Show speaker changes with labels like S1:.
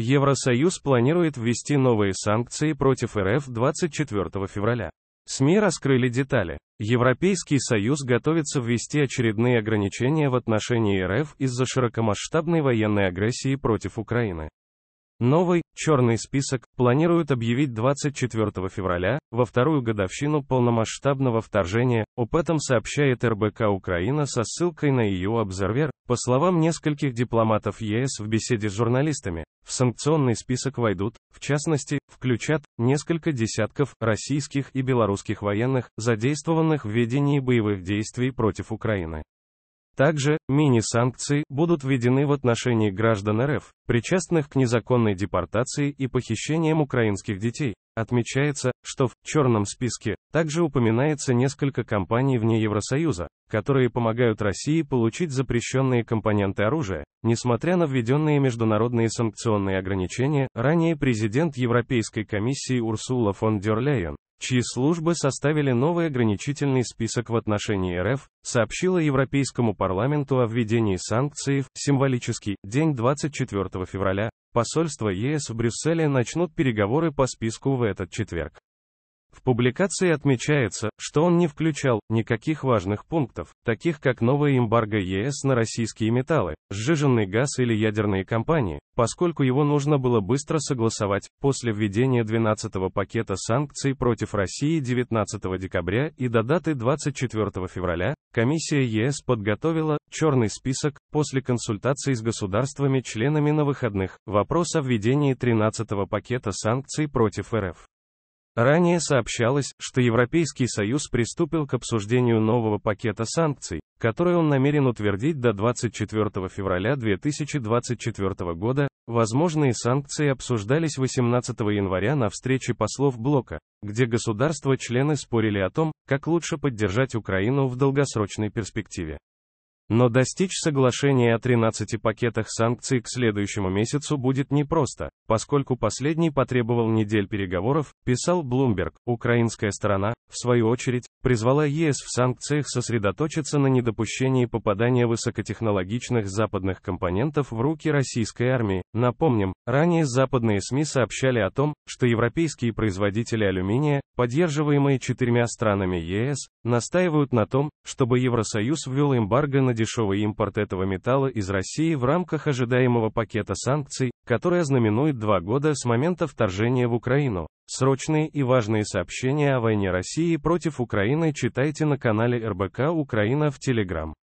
S1: Евросоюз планирует ввести новые санкции против РФ 24 февраля. СМИ раскрыли детали. Европейский Союз готовится ввести очередные ограничения в отношении РФ из-за широкомасштабной военной агрессии против Украины. Новый, Черный список планируют объявить 24 февраля, во вторую годовщину полномасштабного вторжения, об этом сообщает РБК Украина со ссылкой на ее Обзорвер. По словам нескольких дипломатов ЕС в беседе с журналистами, в санкционный список войдут, в частности, включат несколько десятков российских и белорусских военных, задействованных в ведении боевых действий против Украины. Также, мини-санкции будут введены в отношении граждан РФ, причастных к незаконной депортации и похищениям украинских детей. Отмечается, что в «черном списке» также упоминается несколько компаний вне Евросоюза, которые помогают России получить запрещенные компоненты оружия. Несмотря на введенные международные санкционные ограничения, ранее президент Европейской комиссии Урсула фон дер Лейен чьи службы составили новый ограничительный список в отношении РФ, сообщила Европейскому парламенту о введении санкций в символический день 24 февраля. Посольство ЕС в Брюсселе начнут переговоры по списку в этот четверг. В публикации отмечается, что он не включал никаких важных пунктов, таких как новая эмбарго ЕС на российские металлы, сжиженный газ или ядерные компании, поскольку его нужно было быстро согласовать после введения 12-го пакета санкций против России 19 декабря и до даты 24 февраля, комиссия ЕС подготовила черный список после консультаций с государствами-членами на выходных вопрос о введении 13-го пакета санкций против РФ. Ранее сообщалось, что Европейский Союз приступил к обсуждению нового пакета санкций, который он намерен утвердить до 24 февраля 2024 года. Возможные санкции обсуждались 18 января на встрече послов блока, где государства-члены спорили о том, как лучше поддержать Украину в долгосрочной перспективе. Но достичь соглашения о 13 пакетах санкций к следующему месяцу будет непросто, поскольку последний потребовал недель переговоров, писал Bloomberg. Украинская сторона, в свою очередь, призвала ЕС в санкциях сосредоточиться на недопущении попадания высокотехнологичных западных компонентов в руки российской армии. Напомним, ранее западные СМИ сообщали о том, что европейские производители алюминия, поддерживаемые четырьмя странами ЕС, настаивают на том, чтобы Евросоюз ввел эмбарго на дешевый импорт этого металла из России в рамках ожидаемого пакета санкций, который ознаменует два года с момента вторжения в Украину. Срочные и важные сообщения о войне России против Украины читайте на канале РБК Украина в Телеграм.